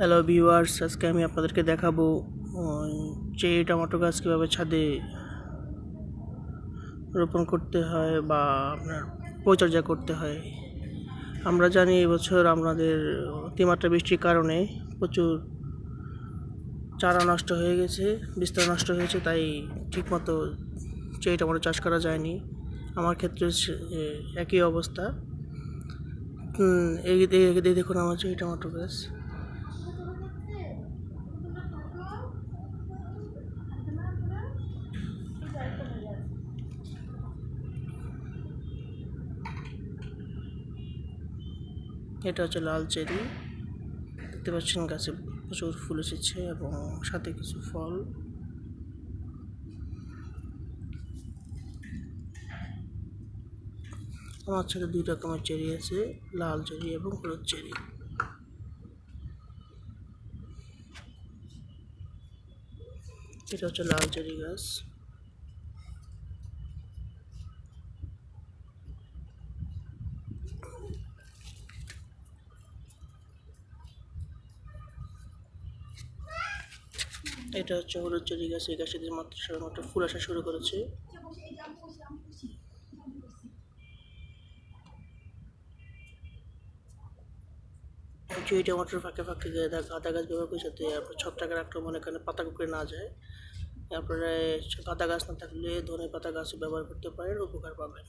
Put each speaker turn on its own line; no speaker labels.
hello viewers আজকে আমি আপনাদেরকে দেখাবো যে টমেটো গাছ কীভাবে ছাদে রোপণ করতে হয় বা আপনার পরিচর্যা করতে হয় আমরা জানি এবছর আমাদের অতিমাত্রা বৃষ্টির কারণে প্রচুর চারা নষ্ট হয়ে গেছে বিস্তার নষ্ট হয়েছে তাই ঠিকমতো চেরি টমেটো চাষ করা যায়নি আমার ক্ষেত্রে একই অবস্থা এই দেখুন আমার চেয়ে টমেটো গাছ এটা হচ্ছে লাল চেরি দেখতে পাচ্ছেন গাছে প্রচুর ফুল এসেছে এবং সাথে কিছু ফল আমার সাথে দুই রকমের চেরি আছে লাল চেরি এবং হলুদ চেরি এটা হচ্ছে লাল চেরি গাছ এটা হচ্ছে হলুদ জরি গাছ এই গাছে মাত্র সাধারণত ফুল আসা শুরু করেছে জুই টমাটোর ফাঁকে ফাঁকে গাঁদা গাছ ব্যবহার করে যাতে আপনার ছত্রাকের আক্রমণের কারণে পাতা কুকুরে না যায় আপনারা গাঁদা গাছ না থাকলে ধনে পাতা গাছ ব্যবহার করতে পারেন উপকার পাবেন